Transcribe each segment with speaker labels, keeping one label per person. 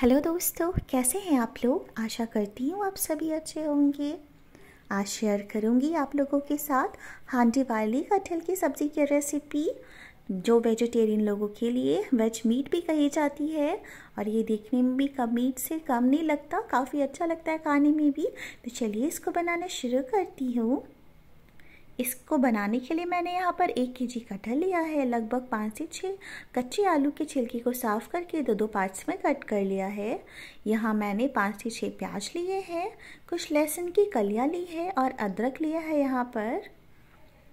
Speaker 1: hello दोस्तों कैसे हैं आप लोग आशा करती हूँ आप सभी अच्छे होंगे आज शेयर करूँगी आप लोगों के साथ हांडी वाली कटहल की सब्ज़ी की रेसिपी जो वेजिटेरियन लोगों के लिए वेज मीट भी कही जाती है और ये देखने में भी कम मीट से कम नहीं लगता काफ़ी अच्छा लगता है खाने में भी तो चलिए इसको बनाना शुरू करती हूँ इसको बनाने के लिए मैंने यहाँ पर एक के जी कटहल लिया है लगभग पाँच से छः कच्चे आलू के छिलके को साफ़ करके दो दो पार्ट्स में कट कर लिया है यहाँ मैंने पाँच से छः प्याज लिए हैं कुछ लहसुन की कलियाँ ली है और अदरक लिया है यहाँ पर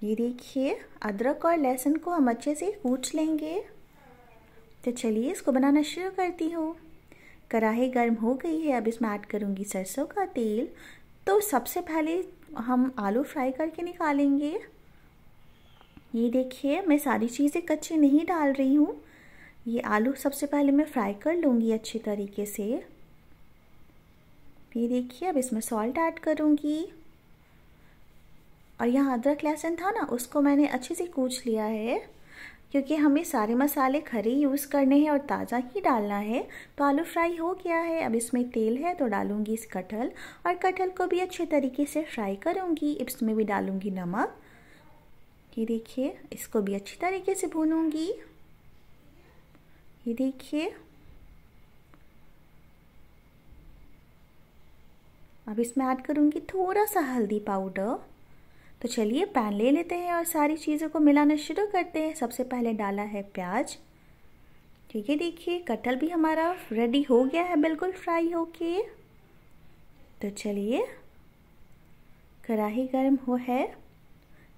Speaker 1: ये देखिए अदरक और लहसुन को हम अच्छे से कूट लेंगे तो चलिए इसको बनाना शुरू करती हूँ कढ़ाही गर्म हो गई है अब इसमें ऐड करूँगी सरसों का तेल तो सबसे पहले हम आलू फ्राई करके निकालेंगे ये देखिए मैं सारी चीज़ें कच्ची नहीं डाल रही हूँ ये आलू सबसे पहले मैं फ्राई कर लूँगी अच्छे तरीके से ये देखिए अब इसमें सॉल्ट ऐड करूँगी और यहाँ अदरक लहसुन था ना उसको मैंने अच्छे से कूच लिया है क्योंकि हमें सारे मसाले खरे यूज़ करने हैं और ताज़ा ही डालना है तो आलू फ्राई हो गया है अब इसमें तेल है तो डालूंगी इस कटहल और कटहल को भी अच्छे तरीके से फ्राई करूंगी इसमें भी डालूंगी नमक ये देखिए इसको भी अच्छी तरीके से भूनूंगी ये देखिए अब इसमें ऐड करूंगी थोड़ा सा हल्दी पाउडर तो चलिए पैन ले लेते हैं और सारी चीज़ों को मिलाना शुरू करते हैं सबसे पहले डाला है प्याज ठीक है देखिए कटहल भी हमारा रेडी हो गया है बिल्कुल फ्राई होके तो चलिए कढ़ाही गर्म हो है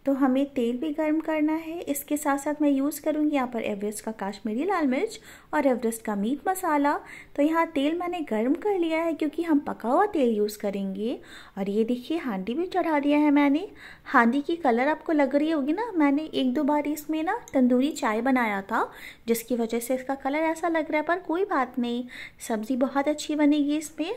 Speaker 1: तो हमें तेल भी गर्म करना है इसके साथ साथ मैं यूज़ करूँगी यहाँ पर एवरेस्ट का काश्मीरी लाल मिर्च और एवरेस्ट का मीट मसाला तो यहाँ तेल मैंने गर्म कर लिया है क्योंकि हम पका हुआ तेल यूज़ करेंगे और ये देखिए हांडी भी चढ़ा दिया है मैंने हांडी की कलर आपको लग रही होगी ना मैंने एक दो बार इसमें ना तंदूरी चाय बनाया था जिसकी वजह से इसका कलर ऐसा लग रहा है पर कोई बात नहीं सब्ज़ी बहुत अच्छी बनेगी इसमें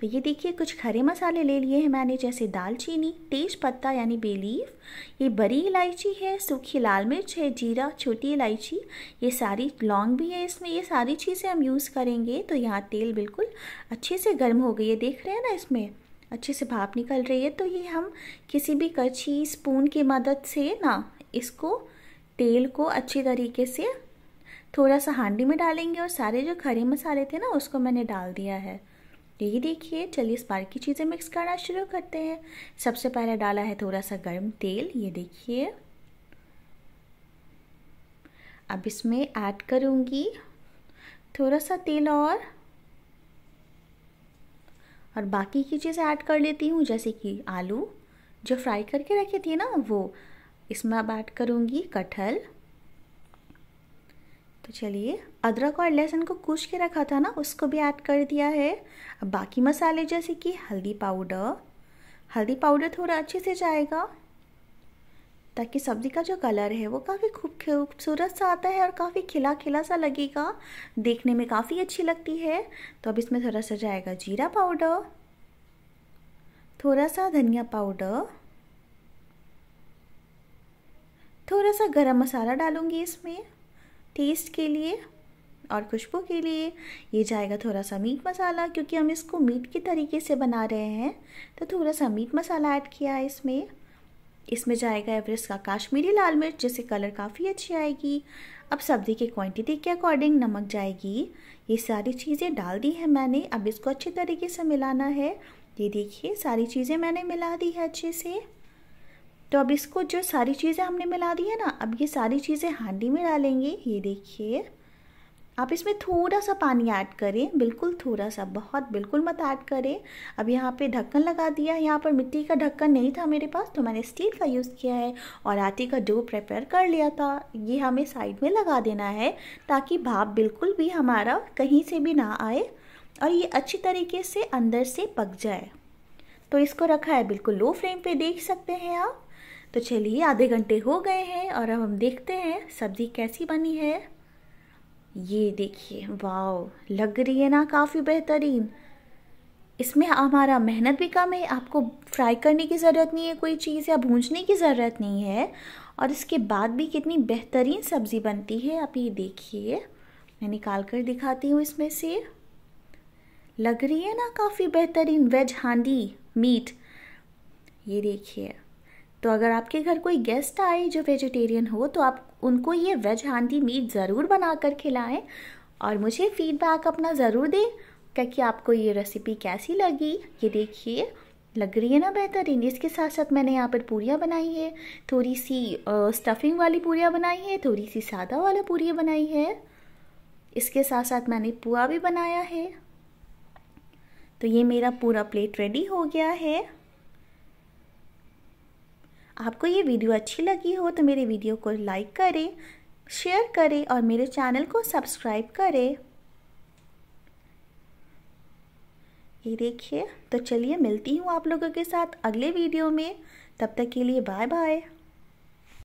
Speaker 1: तो ये देखिए कुछ खरे मसाले ले लिए हैं मैंने जैसे दालचीनी तेज पत्ता यानी बेलीफ ये बड़ी इलायची है सूखी लाल मिर्च है जीरा छोटी इलायची ये सारी लौंग भी है इसमें ये सारी चीज़ें हम यूज़ करेंगे तो यहाँ तेल बिल्कुल अच्छे से गर्म हो गई है देख रहे हैं ना इसमें अच्छे से भाप निकल रही है तो ये हम किसी भी कच्छी स्पून की मदद से ना इसको तेल को अच्छी तरीके से थोड़ा सा हांडी में डालेंगे और सारे जो खरे मसाले थे ना उसको मैंने डाल दिया है यही देखिए चलिए इस बार की चीज़ें मिक्स करना शुरू करते हैं सबसे पहले डाला है थोड़ा सा गर्म तेल ये देखिए अब इसमें ऐड करूँगी थोड़ा सा तेल और और बाकी की चीज़ें ऐड कर लेती हूँ जैसे कि आलू जो फ्राई करके रखे थे ना वो इसमें अब ऐड करूँगी कटहल तो चलिए अदरक और लहसुन को कूच के रखा था ना उसको भी ऐड कर दिया है अब बाकी मसाले जैसे कि हल्दी पाउडर हल्दी पाउडर थोड़ा अच्छे से जाएगा ताकि सब्ज़ी का जो कलर है वो काफ़ी खूब खूबसूरत सा आता है और काफ़ी खिला खिला सा लगेगा देखने में काफ़ी अच्छी लगती है तो अब इसमें थोड़ा सा जाएगा जीरा पाउडर थोड़ा सा धनिया पाउडर थोड़ा सा गरम मसाला डालूंगी इसमें टेस्ट के लिए और खुशबू के लिए ये जाएगा थोड़ा सा मीट मसाला क्योंकि हम इसको मीट के तरीके से बना रहे हैं तो थोड़ा सा मीट मसाला ऐड किया है इसमें इसमें जाएगा एवरेस्ट का काश्मीरी लाल मिर्च जिससे कलर काफ़ी अच्छी आएगी अब सब्ज़ी की क्वांटिटी के अकॉर्डिंग नमक जाएगी ये सारी चीज़ें डाल दी हैं मैंने अब इसको अच्छे तरीके से मिलाना है ये देखिए सारी चीज़ें मैंने मिला दी है अच्छे से तो अब इसको जो सारी चीज़ें हमने मिला दी है ना अब ये सारी चीज़ें हांडी में डालेंगे ये देखिए आप इसमें थोड़ा सा पानी ऐड करें बिल्कुल थोड़ा सा बहुत बिल्कुल मत ऐड करें अब यहाँ पे ढक्कन लगा दिया यहाँ पर मिट्टी का ढक्कन नहीं था मेरे पास तो मैंने स्टील का यूज़ किया है और आटे का डो प्रिपेयर कर लिया था ये हमें साइड में लगा देना है ताकि भाप बिल्कुल भी हमारा कहीं से भी ना आए और ये अच्छी तरीके से अंदर से पक जाए तो इसको रखा है बिल्कुल लो फ्लेम पे देख सकते हैं आप तो चलिए आधे घंटे हो गए हैं और अब हम देखते हैं सब्ज़ी कैसी बनी है ये देखिए वाओ लग रही है ना काफ़ी बेहतरीन इसमें हमारा मेहनत भी कम है आपको फ्राई करने की ज़रूरत नहीं है कोई चीज़ या भूंजने की ज़रूरत नहीं है और इसके बाद भी कितनी बेहतरीन सब्ज़ी बनती है आप ये देखिए मैं निकाल कर दिखाती हूँ इसमें से लग रही है ना काफ़ी बेहतरीन वेज हांडी मीट ये देखिए तो अगर आपके घर कोई गेस्ट आए जो वेजिटेरियन हो तो आप उनको ये वेज हांडी मीट ज़रूर बना कर खिलाएं और मुझे फीडबैक अपना ज़रूर दें क्या कि आपको ये रेसिपी कैसी लगी ये देखिए लग रही है ना बेहतरीन इसके साथ साथ मैंने यहाँ पर पूरियाँ बनाई है थोड़ी सी स्टफिंग वाली पूरियाँ बनाई है थोड़ी सी सादा वाला पूरी बनाई है इसके साथ साथ मैंने पुआ भी बनाया है तो ये मेरा पूरा प्लेट रेडी हो गया है आपको ये वीडियो अच्छी लगी हो तो मेरे वीडियो को लाइक करें शेयर करें और मेरे चैनल को सब्सक्राइब करें ये देखिए तो चलिए मिलती हूँ आप लोगों के साथ अगले वीडियो में तब तक के लिए बाय बाय